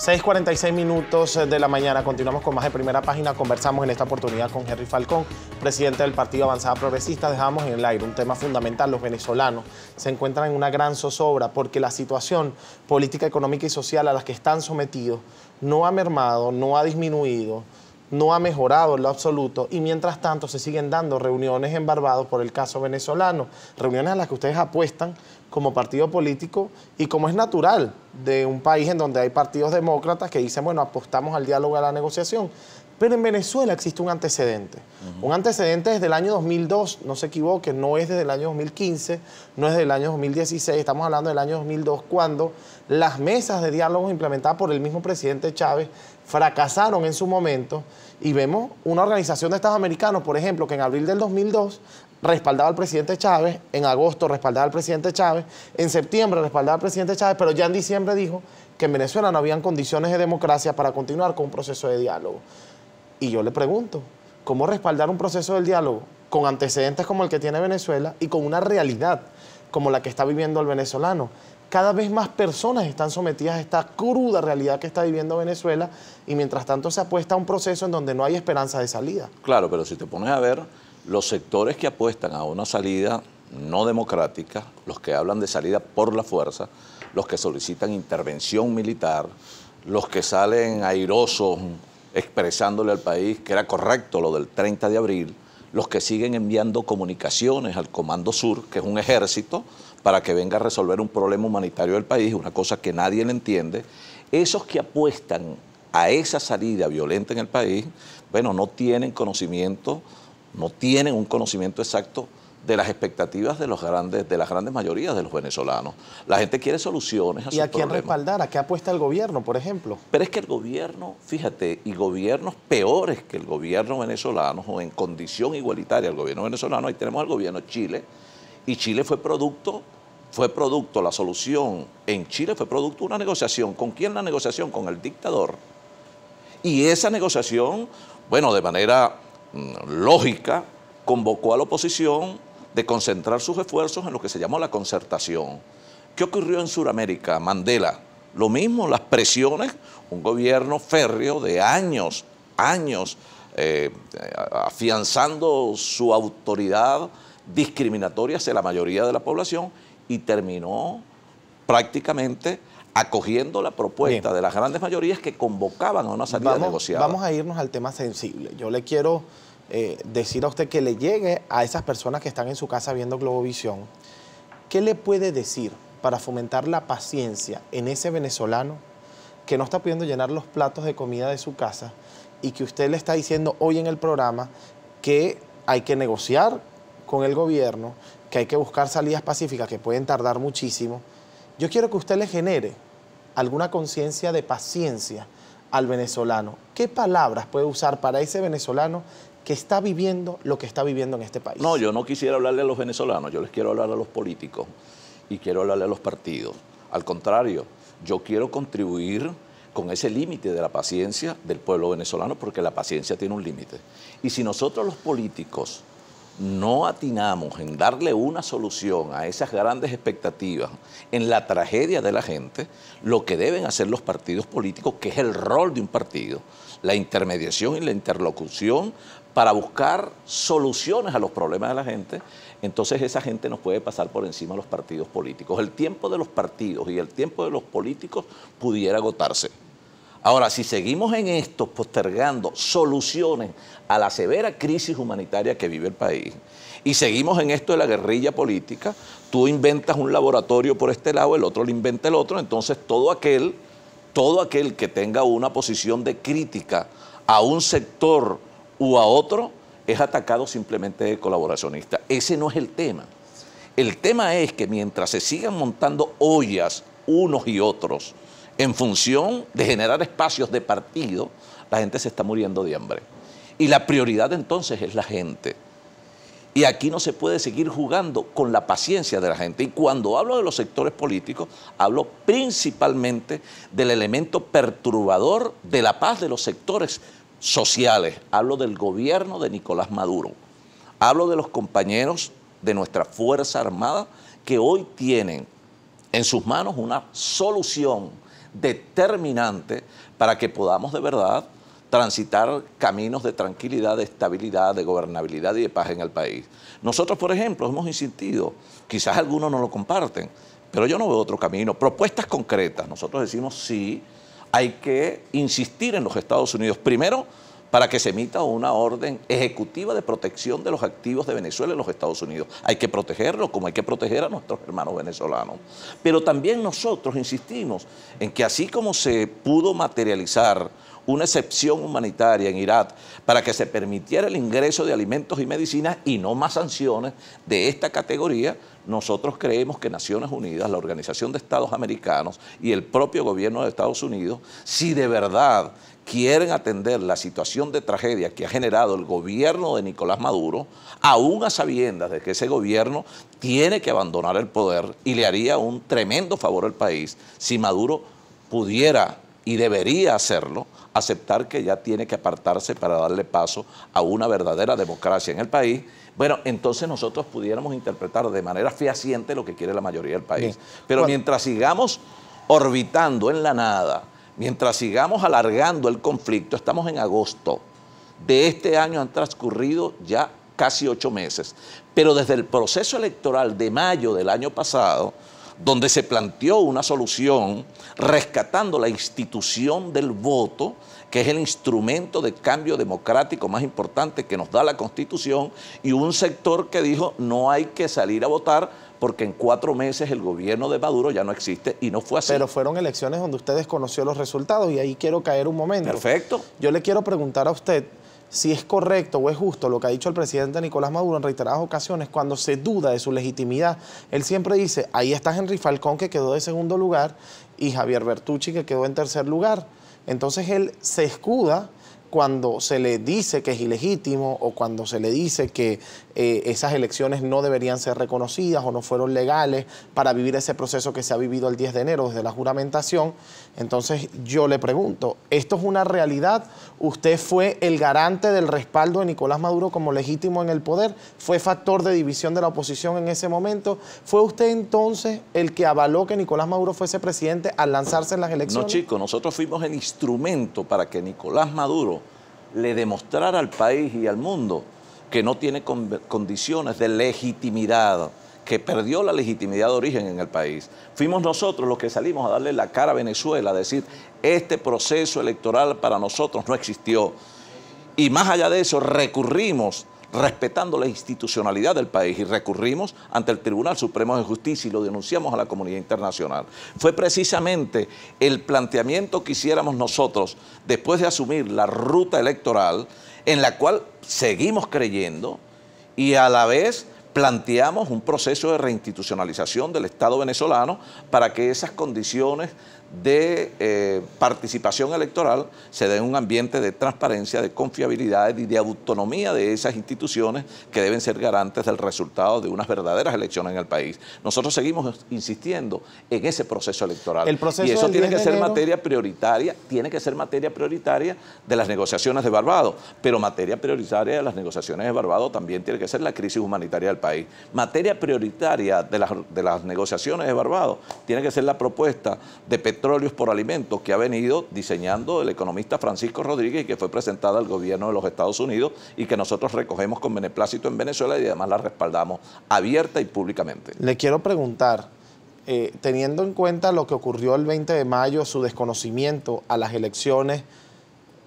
6.46 minutos de la mañana. Continuamos con más de primera página. Conversamos en esta oportunidad con Henry Falcón, presidente del Partido Avanzada Progresista. Dejamos en el aire un tema fundamental. Los venezolanos se encuentran en una gran zozobra porque la situación política, económica y social a la que están sometidos no ha mermado, no ha disminuido no ha mejorado en lo absoluto y mientras tanto se siguen dando reuniones en Barbados por el caso venezolano, reuniones a las que ustedes apuestan como partido político y como es natural de un país en donde hay partidos demócratas que dicen, bueno, apostamos al diálogo, y a la negociación. Pero en Venezuela existe un antecedente. Un antecedente desde el año 2002, no se equivoque, no es desde el año 2015, no es desde el año 2016, estamos hablando del año 2002, cuando las mesas de diálogo implementadas por el mismo presidente Chávez fracasaron en su momento y vemos una organización de Estados americanos, por ejemplo, que en abril del 2002 respaldaba al presidente Chávez, en agosto respaldaba al presidente Chávez, en septiembre respaldaba al presidente Chávez, pero ya en diciembre dijo que en Venezuela no habían condiciones de democracia para continuar con un proceso de diálogo. Y yo le pregunto, ¿cómo respaldar un proceso del diálogo con antecedentes como el que tiene Venezuela y con una realidad como la que está viviendo el venezolano? cada vez más personas están sometidas a esta cruda realidad que está viviendo Venezuela y mientras tanto se apuesta a un proceso en donde no hay esperanza de salida. Claro, pero si te pones a ver, los sectores que apuestan a una salida no democrática, los que hablan de salida por la fuerza, los que solicitan intervención militar, los que salen airosos expresándole al país que era correcto lo del 30 de abril, los que siguen enviando comunicaciones al Comando Sur, que es un ejército, para que venga a resolver un problema humanitario del país, una cosa que nadie le entiende, esos que apuestan a esa salida violenta en el país, bueno, no tienen conocimiento, no tienen un conocimiento exacto de las expectativas de los grandes, de las grandes mayorías de los venezolanos. La gente quiere soluciones a ¿Y a quién respaldar? ¿A qué apuesta el gobierno, por ejemplo? Pero es que el gobierno, fíjate, y gobiernos peores que el gobierno venezolano, o en condición igualitaria al gobierno venezolano, ahí tenemos al gobierno de Chile, y Chile fue producto, fue producto, la solución en Chile fue producto de una negociación. ¿Con quién la negociación? Con el dictador. Y esa negociación, bueno, de manera mm, lógica, convocó a la oposición de concentrar sus esfuerzos en lo que se llamó la concertación. ¿Qué ocurrió en Sudamérica? Mandela. Lo mismo, las presiones, un gobierno férreo de años, años, eh, eh, afianzando su autoridad discriminatoria hacia la mayoría de la población y terminó prácticamente acogiendo la propuesta de las grandes mayorías que convocaban a una salida vamos, negociada. Vamos a irnos al tema sensible. Yo le quiero eh, decir a usted que le llegue a esas personas que están en su casa viendo Globovisión, ¿qué le puede decir para fomentar la paciencia en ese venezolano que no está pudiendo llenar los platos de comida de su casa y que usted le está diciendo hoy en el programa que hay que negociar, con el gobierno, que hay que buscar salidas pacíficas que pueden tardar muchísimo, yo quiero que usted le genere alguna conciencia de paciencia al venezolano. ¿Qué palabras puede usar para ese venezolano que está viviendo lo que está viviendo en este país? No, yo no quisiera hablarle a los venezolanos, yo les quiero hablar a los políticos y quiero hablarle a los partidos. Al contrario, yo quiero contribuir con ese límite de la paciencia del pueblo venezolano, porque la paciencia tiene un límite. Y si nosotros los políticos no atinamos en darle una solución a esas grandes expectativas en la tragedia de la gente, lo que deben hacer los partidos políticos, que es el rol de un partido, la intermediación y la interlocución para buscar soluciones a los problemas de la gente, entonces esa gente nos puede pasar por encima de los partidos políticos. El tiempo de los partidos y el tiempo de los políticos pudiera agotarse. Ahora, si seguimos en esto, postergando soluciones a la severa crisis humanitaria que vive el país, y seguimos en esto de la guerrilla política, tú inventas un laboratorio por este lado, el otro lo inventa el otro, entonces todo aquel, todo aquel que tenga una posición de crítica a un sector u a otro, es atacado simplemente de colaboracionista. Ese no es el tema. El tema es que mientras se sigan montando ollas unos y otros, en función de generar espacios de partido, la gente se está muriendo de hambre. Y la prioridad entonces es la gente. Y aquí no se puede seguir jugando con la paciencia de la gente. Y cuando hablo de los sectores políticos, hablo principalmente del elemento perturbador de la paz de los sectores sociales. Hablo del gobierno de Nicolás Maduro. Hablo de los compañeros de nuestra Fuerza Armada que hoy tienen en sus manos una solución determinante para que podamos de verdad transitar caminos de tranquilidad, de estabilidad, de gobernabilidad y de paz en el país. Nosotros, por ejemplo, hemos insistido, quizás algunos no lo comparten, pero yo no veo otro camino, propuestas concretas. Nosotros decimos sí, hay que insistir en los Estados Unidos, primero para que se emita una orden ejecutiva de protección de los activos de Venezuela en los Estados Unidos. Hay que protegerlo como hay que proteger a nuestros hermanos venezolanos. Pero también nosotros insistimos en que así como se pudo materializar una excepción humanitaria en Irak para que se permitiera el ingreso de alimentos y medicinas y no más sanciones de esta categoría, nosotros creemos que Naciones Unidas, la Organización de Estados Americanos y el propio gobierno de Estados Unidos, si de verdad quieren atender la situación de tragedia que ha generado el gobierno de Nicolás Maduro, aún a sabiendas de que ese gobierno tiene que abandonar el poder y le haría un tremendo favor al país si Maduro pudiera y debería hacerlo, aceptar que ya tiene que apartarse para darle paso a una verdadera democracia en el país, bueno, entonces nosotros pudiéramos interpretar de manera fehaciente lo que quiere la mayoría del país. Pero mientras sigamos orbitando en la nada, Mientras sigamos alargando el conflicto, estamos en agosto. De este año han transcurrido ya casi ocho meses. Pero desde el proceso electoral de mayo del año pasado, donde se planteó una solución rescatando la institución del voto, que es el instrumento de cambio democrático más importante que nos da la Constitución, y un sector que dijo no hay que salir a votar porque en cuatro meses el gobierno de Maduro ya no existe y no fue así. Pero fueron elecciones donde usted desconoció los resultados y ahí quiero caer un momento. Perfecto. Yo le quiero preguntar a usted si es correcto o es justo lo que ha dicho el presidente Nicolás Maduro en reiteradas ocasiones cuando se duda de su legitimidad. Él siempre dice, ahí está Henry Falcón que quedó de segundo lugar y Javier Bertucci que quedó en tercer lugar. Entonces él se escuda cuando se le dice que es ilegítimo o cuando se le dice que eh, esas elecciones no deberían ser reconocidas o no fueron legales para vivir ese proceso que se ha vivido el 10 de enero desde la juramentación. Entonces yo le pregunto, ¿esto es una realidad? ¿Usted fue el garante del respaldo de Nicolás Maduro como legítimo en el poder? ¿Fue factor de división de la oposición en ese momento? ¿Fue usted entonces el que avaló que Nicolás Maduro fuese presidente al lanzarse en las elecciones? No, chicos, nosotros fuimos el instrumento para que Nicolás Maduro le demostrar al país y al mundo que no tiene condiciones de legitimidad, que perdió la legitimidad de origen en el país. Fuimos nosotros los que salimos a darle la cara a Venezuela, a decir, este proceso electoral para nosotros no existió. Y más allá de eso, recurrimos respetando la institucionalidad del país y recurrimos ante el Tribunal Supremo de Justicia y lo denunciamos a la comunidad internacional. Fue precisamente el planteamiento que hiciéramos nosotros después de asumir la ruta electoral en la cual seguimos creyendo y a la vez planteamos un proceso de reinstitucionalización del Estado venezolano para que esas condiciones de eh, participación electoral se dé un ambiente de transparencia, de confiabilidad y de autonomía de esas instituciones que deben ser garantes del resultado de unas verdaderas elecciones en el país. Nosotros seguimos insistiendo en ese proceso electoral. y eso tiene que ser materia prioritaria, tiene que ser materia prioritaria de las negociaciones de Barbados, pero materia prioritaria de las negociaciones de Barbados también tiene que ser la crisis humanitaria del país. Materia prioritaria de las, de las negociaciones de Barbados tiene que ser la propuesta de petróleos por alimentos que ha venido diseñando el economista Francisco Rodríguez y que fue presentada al gobierno de los Estados Unidos y que nosotros recogemos con beneplácito en Venezuela y además la respaldamos abierta y públicamente. Le quiero preguntar, eh, teniendo en cuenta lo que ocurrió el 20 de mayo, su desconocimiento a las elecciones,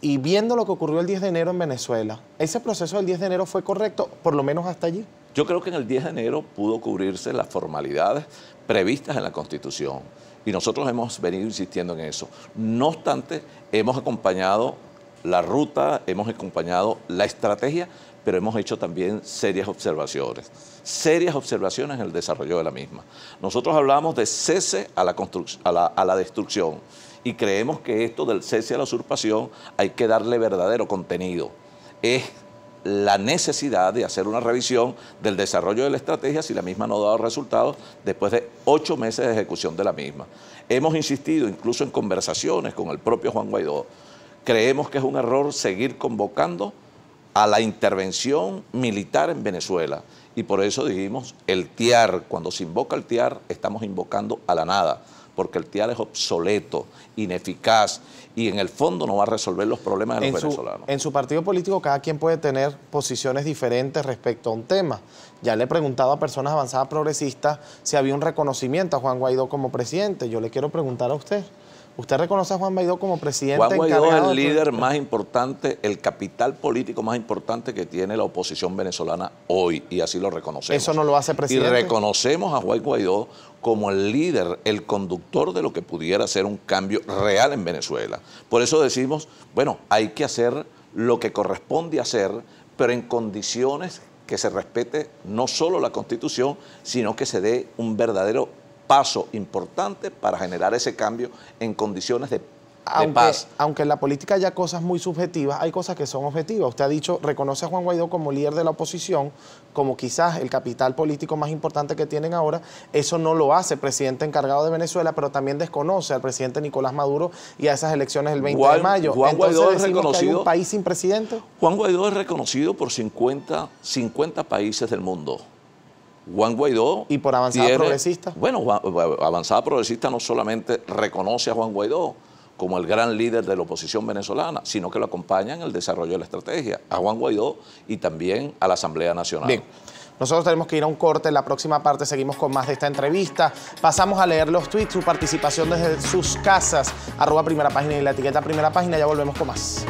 y viendo lo que ocurrió el 10 de enero en Venezuela, ¿ese proceso del 10 de enero fue correcto, por lo menos hasta allí? Yo creo que en el 10 de enero pudo cubrirse las formalidades previstas en la Constitución y nosotros hemos venido insistiendo en eso. No obstante, hemos acompañado la ruta, hemos acompañado la estrategia, pero hemos hecho también serias observaciones, serias observaciones en el desarrollo de la misma. Nosotros hablamos de cese a la, a la destrucción y creemos que esto del cese a la usurpación hay que darle verdadero contenido. Es la necesidad de hacer una revisión del desarrollo de la estrategia si la misma no ha dado resultados después de ocho meses de ejecución de la misma. Hemos insistido incluso en conversaciones con el propio Juan Guaidó. Creemos que es un error seguir convocando a la intervención militar en Venezuela. Y por eso dijimos el TIAR, cuando se invoca el TIAR estamos invocando a la nada porque el TIAL es obsoleto, ineficaz y en el fondo no va a resolver los problemas de los venezolanos. en su partido político cada quien puede tener posiciones diferentes respecto a un tema. Ya le he preguntado a personas avanzadas progresistas si había un reconocimiento a Juan Guaidó como presidente. Yo le quiero preguntar a usted. ¿Usted reconoce a Juan Guaidó como presidente? Juan Guaidó es el líder más importante, el capital político más importante que tiene la oposición venezolana hoy, y así lo reconocemos. Eso no lo hace presidente. Y reconocemos a Juan Guaidó como el líder, el conductor de lo que pudiera ser un cambio real en Venezuela. Por eso decimos, bueno, hay que hacer lo que corresponde hacer, pero en condiciones que se respete no solo la Constitución, sino que se dé un verdadero paso importante para generar ese cambio en condiciones de paz. aunque, en la política haya cosas muy subjetivas, hay cosas que son objetivas. Usted ha dicho, reconoce a Juan Guaidó como líder de la oposición, como quizás el capital político más importante que tienen ahora. Eso no lo hace el presidente encargado de Venezuela, pero también desconoce al presidente Nicolás Maduro y a esas elecciones el 20 de mayo. Entonces, es un país sin presidente? Juan Guaidó es reconocido por 50, 50 países del mundo. Juan Guaidó. ¿Y por avanzada progresista? Bueno, avanzada progresista no solamente reconoce a Juan Guaidó como el gran líder de la oposición venezolana, sino que lo acompaña en el desarrollo de la estrategia, a Juan Guaidó y también a la Asamblea Nacional. Bien. Nosotros tenemos que ir a un corte. En la próxima parte seguimos con más de esta entrevista. Pasamos a leer los tweets, su participación desde sus casas. Arroba primera página y la etiqueta primera página. Ya volvemos con más.